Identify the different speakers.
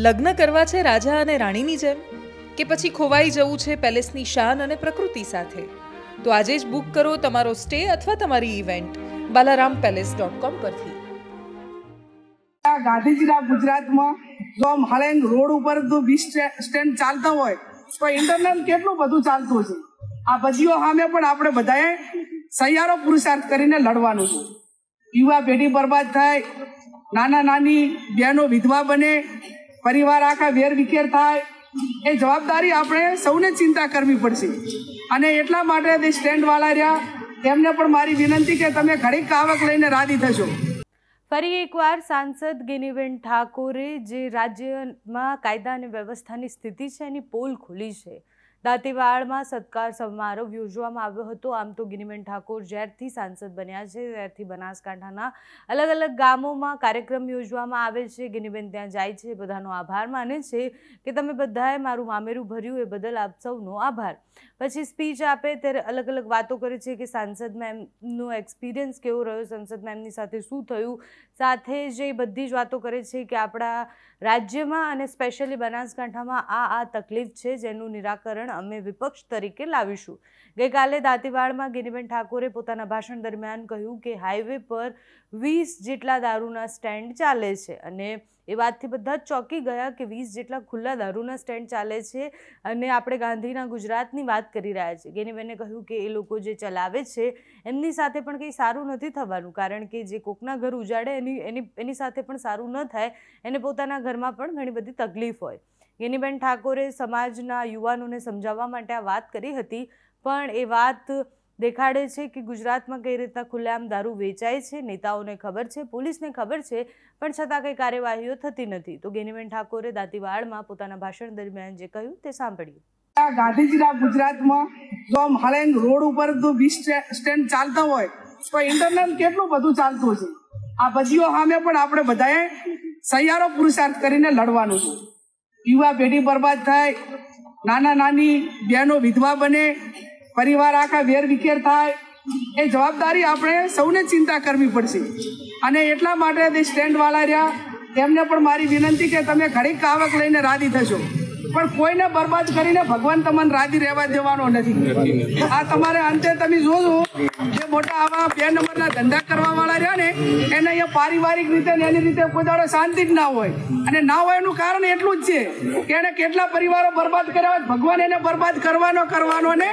Speaker 1: લગ્ન કરવા છે રાજા અને રાણીની જેમ કે પછી ખોવાઈ જવું છે પેલેસની શાન અને પ્રકૃતિ સાથે તો આજે જ બુક કરો તમારો સ્ટે અથવા તમારી event Balaram palace dot com પરથી
Speaker 2: ગાંધીજીના ગુજરાતમાં જો માળેંગ રોડ ઉપર જો બી સ્ટેન્ડ ચાલતા હોય તો ઇન્ટરનેટ કેટલું બધું ચાલતું છે આ બજીઓ સામે પણ આપણે બધાએ સહિયારો પુરુષાર્થ કરીને લડવાનું છે યુવા પેઢી બરબાદ થાય નાના નાની બહેનો વિધવા બને પરિવાર આખા વેર વિખેર થાય એ જવાબદારી આપણે સૌને ચિંતા કરવી પડશે અને એટલા માટે તે સ્ટેન્ડવાળા રહ્યા તેમને પણ મારી વિનંતી કે તમે ઘડીક આવક લઈને
Speaker 1: રાજી થશો ફરી એકવાર સાંસદ ગિનીબેન ઠાકોરે જે રાજ્યમાં કાયદા અને વ્યવસ્થાની સ્થિતિ છે એની પોલ ખુલી છે દાંતીવાડમાં સત્કાર સમારોહ યોજવામાં આવ્યો હતો આમ તો ગિનીબેન ઠાકોર જ્યારથી સાંસદ બન્યા છે ત્યારથી બનાસકાંઠાના અલગ અલગ ગામોમાં કાર્યક્રમ યોજવામાં આવે છે ગિનીબેન ત્યાં જાય છે બધાનો આભાર માને છે કે તમે બધાએ મારું મામેરું ભર્યું એ બદલ આપ સૌનો આભાર પછી સ્પીચ આપે ત્યારે અલગ અલગ વાતો કરે છે કે સાંસદ મેમનો એક્સપિરિયન્સ કેવો રહ્યો સાંસદ મેમની સાથે શું થયું સાથે જે બધી જ વાતો કરે છે કે આપણા રાજ્યમાં અને સ્પેશિયલી બનાસકાંઠામાં આ આ તકલીફ છે જેનું નિરાકરણ અમે વિપક્ષ તરીકે લાવીશું ગઈકાલે દાંતીવાડમાં ગિનીબેન ઠાકોરે પોતાના ભાષણ દરમિયાન કહ્યું કે હાઈવે પર વીસ જેટલા દારૂના સ્ટેન્ડ ચાલે છે અને એ વાતથી બધા જ ચોંકી ગયા કે વીસ જેટલા ખુલ્લા દારૂના સ્ટેન્ડ ચાલે છે અને આપણે ગાંધીના ગુજરાતની વાત કરી રહ્યા છીએ ગેનીબેને કહ્યું કે એ લોકો જે ચલાવે છે એમની સાથે પણ કંઈ સારું નથી થવાનું કારણ કે જે કોકના ઘર ઉજાડે એની એની એની સાથે પણ સારું ન થાય એને પોતાના ઘરમાં પણ ઘણી બધી તકલીફ હોય ગેનીબેન ઠાકોરે સમાજના યુવાનોને સમજાવવા માટે આ વાત કરી હતી પણ એ વાત દેખાડે છે કે ગુજરાતમાં કઈ રીતના ખુલ્લેઆમ દારૂ વેચાય છે નેતાઓને ખબર છે પોલીસને ખબર છે પણ છતાં કંઈ કાર્યવાહીઓ થતી નથી તો ગેનીબેન ઠાકોરે દાંતીવાડમાં પોતાના ભાષણ દરમિયાન જે કહ્યું તે સાંભળ્યું
Speaker 2: ગાંધીજીના ગુજરાતમાં જો આમ હળેંગ રોડ ઉપર તો વીસ સ્ટેન્ડ ચાલતા હોય તો ઇન્ટરનેટ કેટલું બધું ચાલતું છે આ બધીઓ સામે પણ આપણે બધાએ સૈયારો પુરુષાર્થ કરીને લડવાનું છે યુવા પેઢી બરબાદ થાય નાના નાની બહેનો વિધવા બને પરિવાર આખા વેર વિખેર થાય એ જવાબદારી આપણે સૌને ચિંતા કરવી પડશે અને એટલા માટે સ્ટેન્ડવાળા રહ્યા તેમને પણ મારી વિનંતી કે તમે ઘડીક આવક લઈને રાજી થશો પણ કોઈને બરબાદ કરીને ભગવાન તમને રાજી રહેવા દેવાનો નથી આ તમારે અંતે તમે જોજો જે મોટા આવા બે નંબરના ધંધા કરવા વાળા રહ્યા ને એને અહીંયા પારિવારિક રીતે ને એની રીતે કોઈ દાડો શાંતિ જ ના હોય અને ના હોય એનું કારણ એટલું જ છે કે એને કેટલા પરિવારો બરબાદ કર્યા હોય ભગવાન એને બરબાદ કરવાનો કરવાનો ને